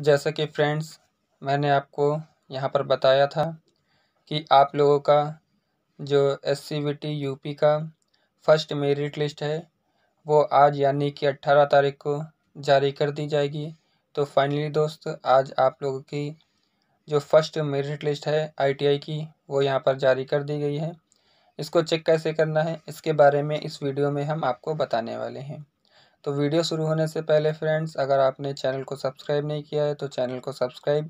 जैसा कि फ्रेंड्स मैंने आपको यहाँ पर बताया था कि आप लोगों का जो एस सी यूपी का फर्स्ट मेरिट लिस्ट है वो आज यानी कि अट्ठारह तारीख को जारी कर दी जाएगी तो फाइनली दोस्त आज आप लोगों की जो फर्स्ट मेरिट लिस्ट है आईटीआई की वो यहाँ पर जारी कर दी गई है इसको चेक कैसे करना है इसके बारे में इस वीडियो में हम आपको बताने वाले हैं तो वीडियो शुरू होने से पहले फ्रेंड्स अगर आपने चैनल को सब्सक्राइब नहीं किया है तो चैनल को सब्सक्राइब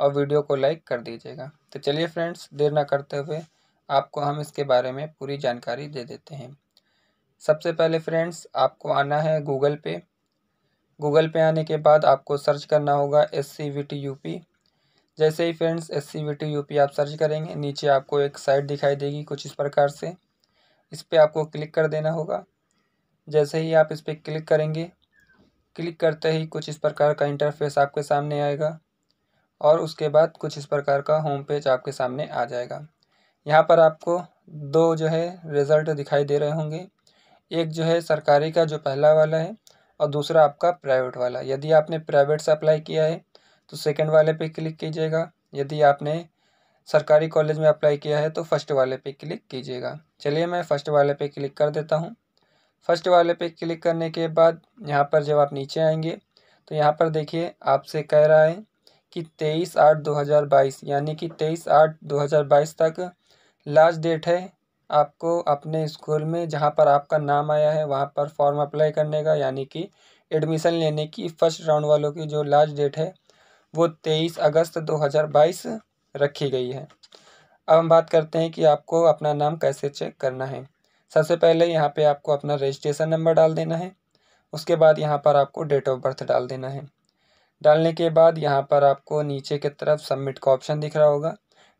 और वीडियो को लाइक कर दीजिएगा तो चलिए फ्रेंड्स देर ना करते हुए आपको हम इसके बारे में पूरी जानकारी दे देते हैं सबसे पहले फ्रेंड्स आपको आना है गूगल पे गूगल पे आने के बाद आपको सर्च करना होगा S C V T U P जैसे ही friends S C V T U P आप सर्च करेंगे नीचे आपको एक साइट दिखाई देगी कुछ इस प्रकार से इस पर आपको क्लिक कर देना होगा जैसे ही आप इस पर क्लिक करेंगे क्लिक करते ही कुछ इस प्रकार का इंटरफेस आपके सामने आएगा और उसके बाद कुछ इस प्रकार का होम पेज आपके सामने आ जाएगा यहाँ पर आपको दो जो है रिज़ल्ट दिखाई दे रहे होंगे एक जो है सरकारी का जो पहला वाला है और दूसरा आपका प्राइवेट वाला यदि आपने प्राइवेट से अप्लाई किया है तो सेकंड वाले पे क्लिक कीजिएगा यदि आपने सरकारी कॉलेज में अप्लाई किया है तो फर्स्ट वाले पे क्लिक कीजिएगा चलिए मैं फ़र्स्ट वाले पे क्लिक कर देता हूँ फर्स्ट वाले पे क्लिक करने के बाद यहाँ पर जब आप नीचे आएंगे तो यहाँ पर देखिए आपसे कह रहा है कि तेईस आठ दो हज़ार बाईस यानी कि तेईस आठ दो हज़ार बाईस तक लास्ट डेट है आपको अपने स्कूल में जहाँ पर आपका नाम आया है वहाँ पर फॉर्म अप्लाई करने का यानी कि एडमिशन लेने की फ़र्स्ट राउंड वालों की जो लास्ट डेट है वो तेईस अगस्त दो हज़ार बाईस रखी गई है अब हम बात करते हैं कि आपको अपना नाम कैसे चेक करना है सबसे पहले यहाँ पे आपको अपना रजिस्ट्रेशन नंबर डाल देना है उसके बाद यहाँ पर आपको डेट ऑफ बर्थ डाल देना है डालने के बाद यहाँ पर आपको नीचे की तरफ सबमिट का ऑप्शन दिख रहा होगा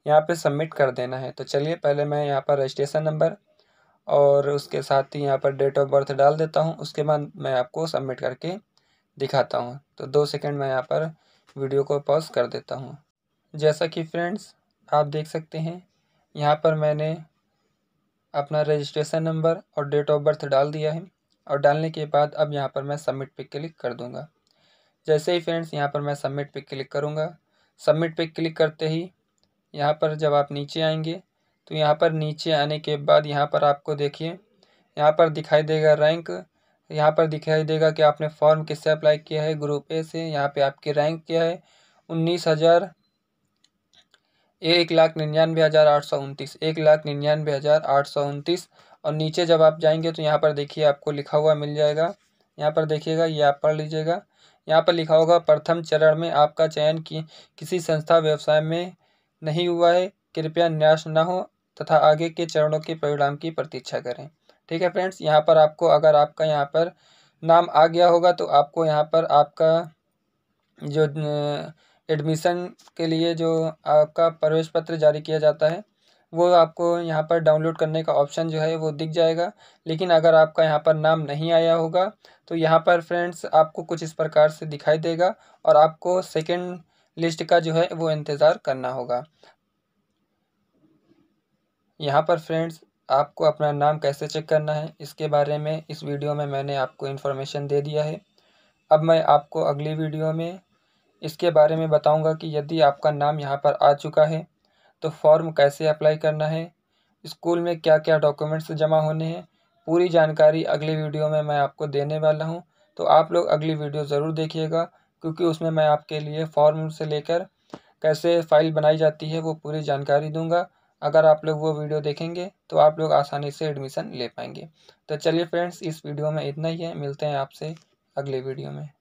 यहाँ पे सबमिट कर देना है तो चलिए पहले मैं यहाँ पर रजिस्ट्रेशन नंबर और उसके साथ ही यहाँ पर डेट ऑफ बर्थ डाल देता हूँ उसके बाद मैं आपको सबमिट करके दिखाता हूँ तो दो सेकेंड मैं यहाँ पर वीडियो को पॉज कर देता हूँ जैसा कि फ्रेंड्स आप देख सकते हैं यहाँ पर मैंने अपना रजिस्ट्रेशन नंबर और डेट ऑफ बर्थ डाल दिया है और डालने के बाद अब यहाँ पर मैं सबमिट पे क्लिक कर दूँगा जैसे ही फ्रेंड्स यहाँ पर मैं सबमिट पे क्लिक करूँगा सबमिट पे क्लिक करते ही यहाँ पर जब आप नीचे आएंगे तो यहाँ पर नीचे आने के बाद यहाँ पर आपको देखिए यहाँ पर दिखाई देगा रैंक यहाँ पर दिखाई देगा कि आपने फॉर्म किससे अप्लाई किया है ग्रुप ए से यहाँ पे आपकी रैंक क्या है उन्नीस हज़ार एक लाख निन्यानवे हज़ार आठ सौ उनतीस एक लाख निन्यानवे हज़ार आठ सौ उनतीस और नीचे जब आप जाएंगे तो यहाँ पर देखिए आपको लिखा हुआ मिल जाएगा यहाँ पर देखिएगा ये आप पढ़ लीजिएगा यहाँ पर लिखा होगा प्रथम चरण में आपका चयन कि, किसी संस्था व्यवसाय में नहीं हुआ है कृपया निराश न हो तथा आगे के चरणों के परिणाम की प्रतीक्षा करें ठीक है फ्रेंड्स यहाँ पर आपको अगर आपका यहाँ पर नाम आ गया होगा तो आपको यहाँ पर आपका जो एडमिशन के लिए जो आपका प्रवेश पत्र जारी किया जाता है वो आपको यहाँ पर डाउनलोड करने का ऑप्शन जो है वो दिख जाएगा लेकिन अगर आपका यहाँ पर नाम नहीं आया होगा तो यहाँ पर फ्रेंड्स आपको कुछ इस प्रकार से दिखाई देगा और आपको सेकेंड लिस्ट का जो है वो इंतज़ार करना होगा यहाँ पर फ्रेंड्स आपको अपना नाम कैसे चेक करना है इसके बारे में इस वीडियो में मैंने आपको इन्फॉर्मेशन दे दिया है अब मैं आपको अगली वीडियो में इसके बारे में बताऊँगा कि यदि आपका नाम यहाँ पर आ चुका है तो फॉर्म कैसे अप्लाई करना है स्कूल में क्या क्या डॉक्यूमेंट्स जमा होने हैं पूरी जानकारी अगली वीडियो में मैं आपको देने वाला हूँ तो आप लोग अगली वीडियो ज़रूर देखिएगा क्योंकि उसमें मैं आपके लिए फॉर्म से लेकर कैसे फ़ाइल बनाई जाती है वो पूरी जानकारी दूंगा अगर आप लोग वो वीडियो देखेंगे तो आप लोग आसानी से एडमिशन ले पाएंगे तो चलिए फ्रेंड्स इस वीडियो में इतना ही है मिलते हैं आपसे अगले वीडियो में